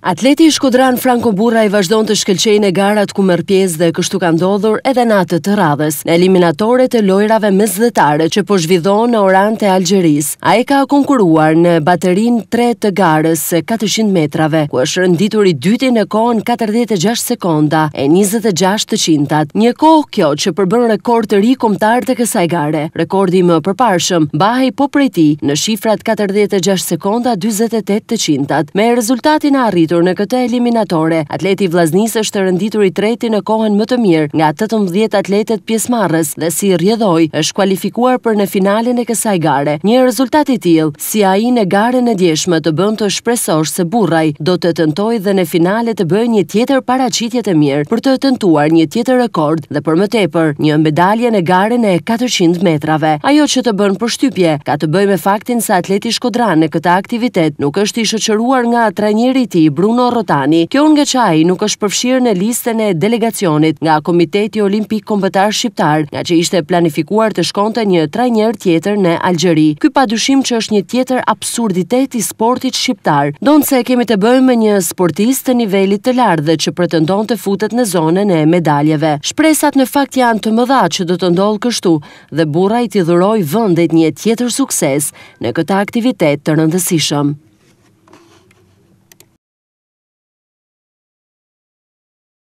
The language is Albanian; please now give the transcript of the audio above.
Atleti i shkudran Franko Burra i vazhdon të shkelqejnë e garat ku mërpjes pjesë dhe kështu ka ndodhur edhe natët të radhës, në eliminatore të lojrave mëzdetare që po zhvidho në oran të Algjeris. A e ka konkuruar në baterin 3 të garës e 400 metrave, ku është rënditur i dyti në kohën 46 sekonda e 26 të qintat. Një kohë kjo që përbën rekord të ri komtar të kësaj gare, rekordi më përparshëm, bahej po prejti në shifrat 46 sekonda 28 të qintat, me rezultatin arrit në këtë eliminatore. Atleti Vllaznis është renditur i treti në kohën më të mirë nga 18 atletet pjesëmarrës dhe si rjedhoj është kualifikuar për në finalen e kësaj gare. Një rezultat i tillë, si ai në garen e djeshme të bën të shpresosh se Burraj do të tentojë dhe në finale të bëjë një tjetër paraqitje të mirë për të tentuar një tjetër rekord dhe për më tepër një medalje në garen e 400 metrave. Ajo që të bën përshtypje ka të bëjë me faktin se atleti Shkodran në këtë aktivitet nuk është i shoqëruar nga trajneri i Bruno Rotani. Kjo nga qaj nuk është përfshirë në listën e delegacionit nga Komiteti Olimpik Kombëtar Shqiptar, nga që ishte planifikuar të shkonte një trajner tjetër në Algjeri. Ky pa dushim që është një tjetër absurditet i sportit shqiptar, donë se kemi të bëjmë me një sportist të nivelit të lartë dhe që pretendon të futet në zonën e medaljeve. Shpresat në fakt janë të mëdha që do të ndodhë kështu dhe burra i t'i dhuroj vëndet një tjetër sukses në këta aktivitet të rëndësishëm.